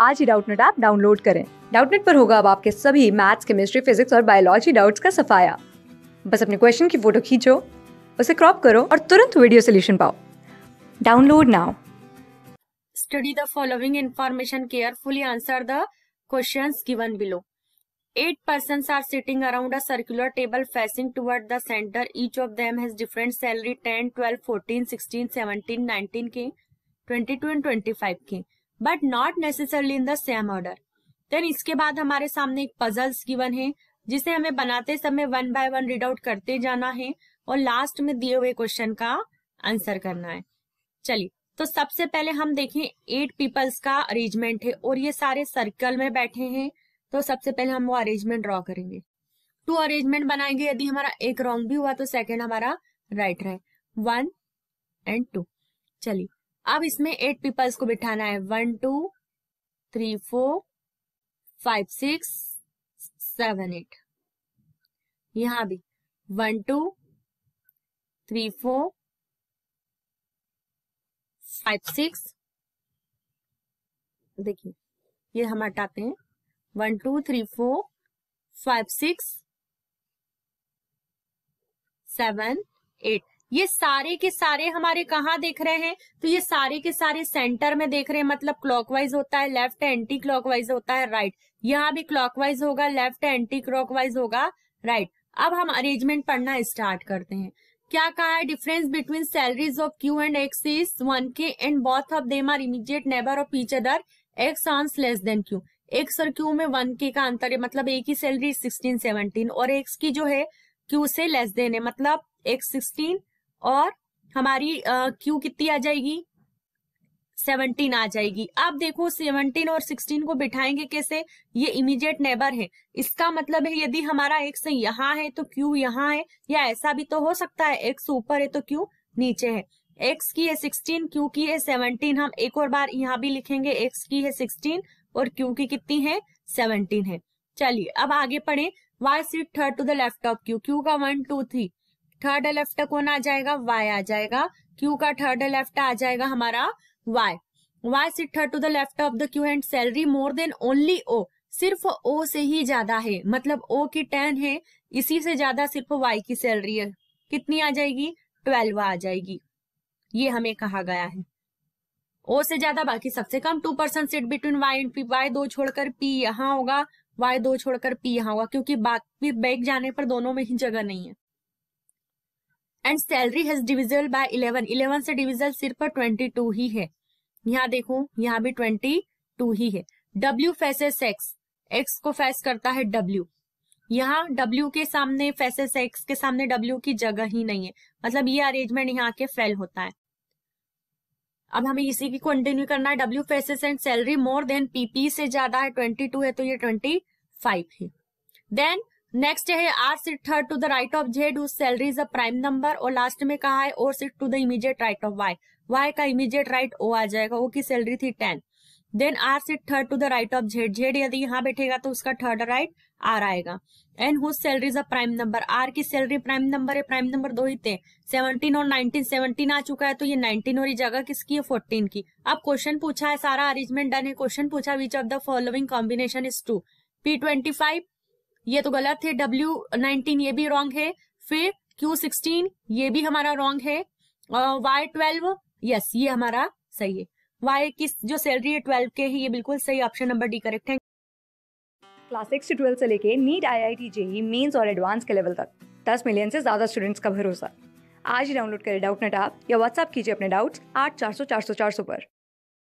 आज ही Doubtnut app download करें डाउटनेट पर होगा अब आपके सभी मैथ्स केमिस्ट्री फिजिक्स और बायोलॉजी डाउट्स का सफाया बस अपने क्वेश्चन की फोटो खींचो उसे क्रॉप करो और तुरंत वीडियो सोल्यूशन पाओ download now study the following information carefully answer the questions given below eight person are sitting around a circular table facing toward the center each of them has different salary ten twelve fourteen sixteen seventeen nineteen K twenty two and twenty five K but not necessarily in the same order then इसके बाद हमारे सामने एक puzzles given है जिसे हमें बनाते समय one by one read out करते जाना है और लास्ट में दिए हुए क्वेश्चन का आंसर करना है चलिए तो सबसे पहले हम देखें एट पीपल्स का अरेंजमेंट है और ये सारे सर्कल में बैठे हैं तो सबसे पहले हम वो अरेंजमेंट ड्रॉ करेंगे टू अरेंजमेंट बनाएंगे यदि हमारा एक रॉन्ग भी हुआ तो सेकेंड हमारा राइट रहे वन एंड टू चलिए अब इसमें एट पीपल्स को बिठाना है one two three four five six seven eight यहां भी one two three four five six देखिए ये हम हटाते हैं one two three four five six seven eight ये सारे के सारे हमारे कहाँ देख रहे हैं तो ये सारे के सारे सेंटर में देख रहे हैं मतलब क्लॉकवाइज होता है लेफ्ट एंटी क्लॉकवाइज होता है राइट यहाँ भी क्लॉकवाइज होगा लेफ्ट एंटी क्लॉकवाइज होगा राइट अब हम अरेंजमेंट पढ़ना स्टार्ट करते हैं क्या कहा है difference between salaries of Q and X is one K and both of them are immediate neighbour of each other X earns less than Q X और क्यू में वन के का अंतर है मतलब एक ही सैलरी सिक्सटीन सेवनटीन और X की जो है क्यू से लेस देन है मतलब एक्स सिक्सटीन और हमारी क्यू कितनी आ जाएगी सेवनटीन आ जाएगी अब देखो सेवनटीन और सिक्सटीन को बिठाएंगे कैसे ये इमीडिएट नेबर है इसका मतलब है यदि हमारा एक्स यहाँ है तो क्यू यहाँ है या ऐसा भी तो हो सकता है एक्स ऊपर है तो क्यू नीचे है एक्स की है सिक्सटीन क्यू की है सेवनटीन हम एक और बार यहाँ भी लिखेंगे एक्स की है सिक्सटीन और क्यू की कितनी है सेवनटीन है चलिए अब आगे पढ़े Y seat third to the left of Q Q का one two three third left कौन आ जाएगा वाई आ जाएगा क्यू का थर्ड लेफ्ट आ जाएगा हमारा Y Y sit to the left of the Q and salary more than only O सिर्फ ओ से ही ज्यादा है मतलब ओ की टेन है इसी से ज्यादा सिर्फ वाई की सैलरी है कितनी आ जाएगी ट्वेल्व आ जाएगी ये हमें कहा गया है ओ से ज्यादा बाकी सबसे कम two percent sit between Y and P Y दो छोड़कर पी यहाँ होगा वाई दो छोड़कर पी यहाँ होगा क्योंकि बाकी बैग जाने पर दोनों में ही जगह नहीं है and salary has divisible by eleven eleven से डिविजल सिर्फ पर ट्वेंटी टू ही है यहाँ देखो यहाँ भी ट्वेंटी टू ही है डब्ल्यू फेसेस एक्स एक्स को फेस करता है डब्ल्यू यहाँ W के सामने फेसेस X के सामने W की जगह ही नहीं है मतलब ये अरेंजमेंट यहाँ के फेल होता है अब हमें इसी की कंटिन्यू करना है W faces and salary more than PP से ज्यादा है 22 है तो ये 25 फाइव है देन नेक्स्ट है R sit third to the right of Z उस salary is a prime number और लास्ट में कहा है और sit to the immediate right of Y Y का इमीजिएट राइट ओ आ जाएगा वो की सैलरी थी ten then R sit third to the right of Z Z यदि यहाँ बैठेगा तो उसका थर्ड राइट आर आएगा and whose salary is a prime number R की सैलरी प्राइम नंबर है प्राइम नंबर दो ही थे सेवनटीन और नाइनटीन सेवनटीन आ चुका है तो ये नाइनटीन और जगह किसकी है फोर्टीन की अब क्वेश्चन पूछा है सारा अरेंजमेंट डन है क्वेश्चन पूछा which of the following combination is two P twenty five ये तो गलत है डब्ल्यू नाइनटीन ये भी रॉन्ग है फिर क्यू सिक्सटीन ये भी हमारा रॉन्ग है वाई ट्वेल्व यस ये हमारा सही है वाई किस जो सैलरी है ट्वेल्व के है ये बिल्कुल सही ऑप्शन नंबर डी करेक्ट है क्लास सिक्स से ट्वेल्व से लेके NEET I I T JEE Mains और एडवांस के लेवल तक दस मिलियन से ज्यादा स्टूडेंट्स का भरोसा आज ही डाउनलोड करें डाउट नेट आप या व्हाट्सअप कीजिए अपने डाउट्स आठ चार सौ चार सौ चार सौ पर